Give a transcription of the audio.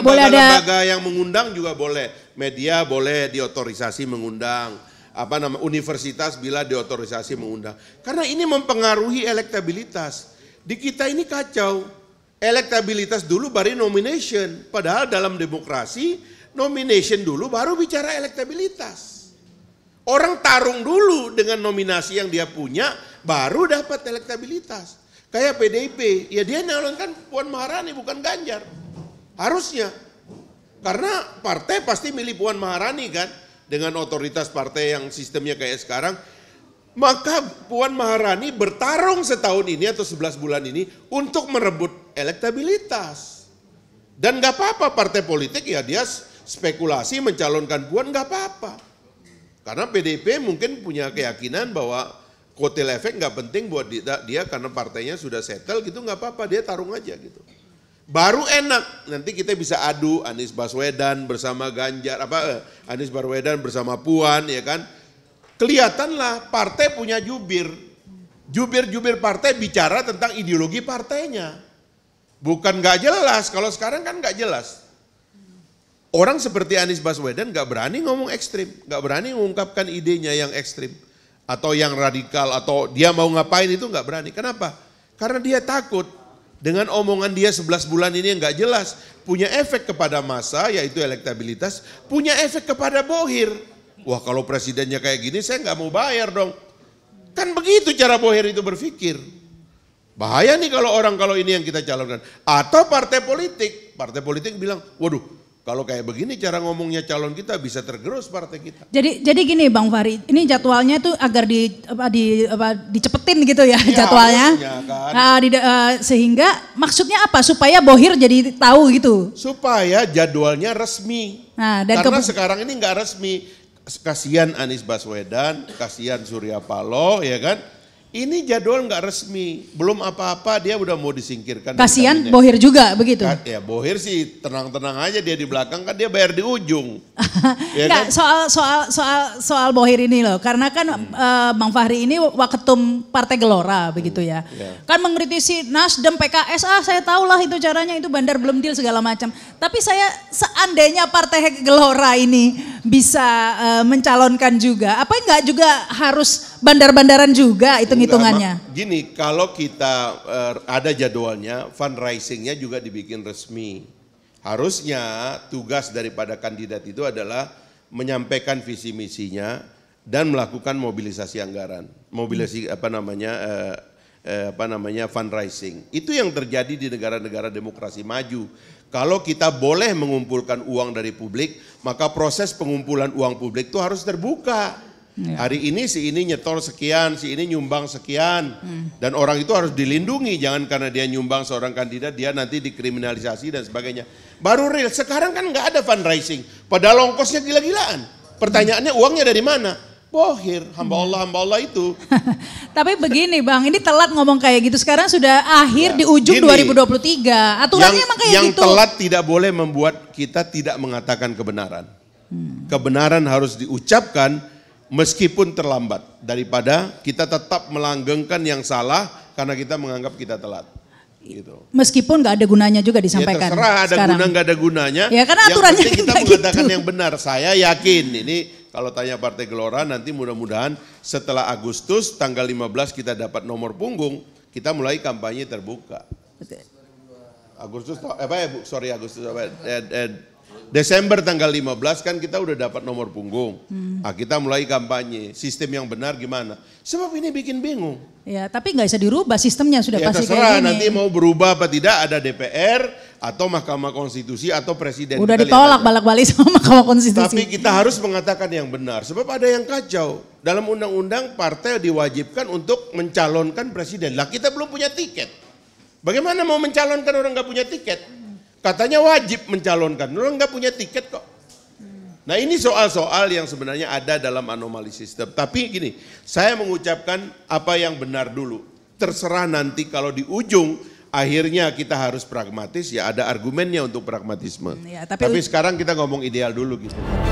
nggak boleh ada lembaga yang mengundang juga boleh. Media boleh diotorisasi mengundang. Apa nama universitas bila diotorisasi mengundang. Karena ini mempengaruhi elektabilitas. Di kita ini kacau. Elektabilitas dulu baru nomination. Padahal dalam demokrasi nomination dulu baru bicara elektabilitas. Orang tarung dulu dengan nominasi yang dia punya baru dapat elektabilitas. Kayak PDIP, ya dia nyalonkan Puan Maharani bukan Ganjar. Harusnya. Karena partai pasti milih Puan Maharani kan. Dengan otoritas partai yang sistemnya kayak sekarang. Maka Puan Maharani bertarung setahun ini atau sebelas bulan ini untuk merebut elektabilitas. Dan gak apa-apa partai politik ya dia spekulasi mencalonkan Puan gak apa-apa. Karena PDIP mungkin punya keyakinan bahwa kotel efek gak penting buat dia, dia karena partainya sudah settle gitu gak apa-apa dia tarung aja gitu baru enak. Nanti kita bisa adu Anies Baswedan bersama Ganjar apa eh, Anies Baswedan bersama Puan ya kan. Kelihatanlah partai punya jubir. Jubir-jubir partai bicara tentang ideologi partainya. Bukan gak jelas, kalau sekarang kan gak jelas. Orang seperti Anies Baswedan gak berani ngomong ekstrim, gak berani mengungkapkan idenya yang ekstrim. Atau yang radikal, atau dia mau ngapain itu gak berani. Kenapa? Karena dia takut dengan omongan dia 11 bulan ini yang gak jelas, punya efek kepada masa yaitu elektabilitas, punya efek kepada bohir. Wah kalau presidennya kayak gini saya gak mau bayar dong. Kan begitu cara bohir itu berpikir. Bahaya nih kalau orang kalau ini yang kita calonkan. Atau partai politik. Partai politik bilang, waduh kalau kayak begini cara ngomongnya calon kita bisa tergerus partai kita. Jadi jadi gini Bang Fahri, ini jadwalnya itu agar di apa di apa dicepetin gitu ya, ya jadwalnya. kan? uh, di, uh, sehingga maksudnya apa? Supaya Bohir jadi tahu gitu. Supaya jadwalnya resmi. Nah, dan karena sekarang ini nggak resmi. Kasihan Anies Baswedan, kasihan Surya Paloh ya kan ini jadwal nggak resmi, belum apa-apa dia udah mau disingkirkan. Kasihan Bohir juga begitu. Kan, ya Bohir sih tenang-tenang aja dia di belakang kan dia bayar di ujung. ya kan? soal soal soal soal Bohir ini loh, karena kan hmm. uh, Bang Fahri ini waketum Partai Gelora hmm. begitu hmm. ya. Yeah. Kan mengkritisi Nasdem, PKS, ah saya tahu lah itu caranya itu bandar belum deal segala macam. Tapi saya seandainya Partai Gelora ini bisa uh, mencalonkan juga, apa nggak juga harus bandar-bandaran juga hitung-hitungannya. Gini, kalau kita uh, ada jadwalnya, fundraisingnya juga dibikin resmi. Harusnya tugas daripada kandidat itu adalah menyampaikan visi misinya dan melakukan mobilisasi anggaran, mobilisasi hmm. apa namanya uh, uh, apa namanya fundraising. Itu yang terjadi di negara-negara demokrasi maju. Kalau kita boleh mengumpulkan uang dari publik, maka proses pengumpulan uang publik itu harus terbuka. Ya. Hari ini si ini nyetor sekian, si ini nyumbang sekian. Hmm. Dan orang itu harus dilindungi, jangan karena dia nyumbang seorang kandidat, dia nanti dikriminalisasi dan sebagainya. Baru real, sekarang kan nggak ada fundraising. Padahal ongkosnya gila-gilaan. Pertanyaannya uangnya dari mana? Bohir, hamba hmm. Allah, hamba Allah itu. Tapi begini bang, ini telat ngomong kayak gitu. Sekarang sudah akhir ya, di ujung gini, 2023. Aturannya yang, emang kayak yang gitu. Yang telat tidak boleh membuat kita tidak mengatakan kebenaran. Hmm. Kebenaran harus diucapkan, meskipun terlambat daripada kita tetap melanggengkan yang salah karena kita menganggap kita telat. Gitu. Meskipun nggak ada gunanya juga ya, disampaikan. Ya terserah ada sekarang. guna nggak ada gunanya. Ya karena yang aturannya yang kita gitu. mengatakan gitu. yang benar. Saya yakin ini kalau tanya Partai Gelora nanti mudah-mudahan setelah Agustus tanggal 15 kita dapat nomor punggung kita mulai kampanye terbuka. Agustus eh, apa ya bu? Sorry Agustus apa? Ya? Eh, eh, Desember tanggal 15 kan kita udah dapat nomor punggung. Hmm. Nah, kita mulai kampanye. Sistem yang benar gimana? Sebab ini bikin bingung. Ya, tapi nggak bisa dirubah sistemnya sudah ya, pasti terserah, kayak gini. nanti mau berubah apa tidak ada DPR atau Mahkamah Konstitusi atau presiden. Udah kita ditolak balak-balik sama Mahkamah Konstitusi. Tapi kita harus mengatakan yang benar sebab ada yang kacau. Dalam undang-undang partai diwajibkan untuk mencalonkan presiden. Lah kita belum punya tiket. Bagaimana mau mencalonkan orang nggak punya tiket? Katanya wajib mencalonkan. lo nggak punya tiket kok. Nah ini soal-soal yang sebenarnya ada dalam anomali sistem. Tapi gini, saya mengucapkan apa yang benar dulu. Terserah nanti kalau di ujung akhirnya kita harus pragmatis ya ada argumennya untuk pragmatisme. Hmm, ya, tapi tapi sekarang kita ngomong ideal dulu gitu.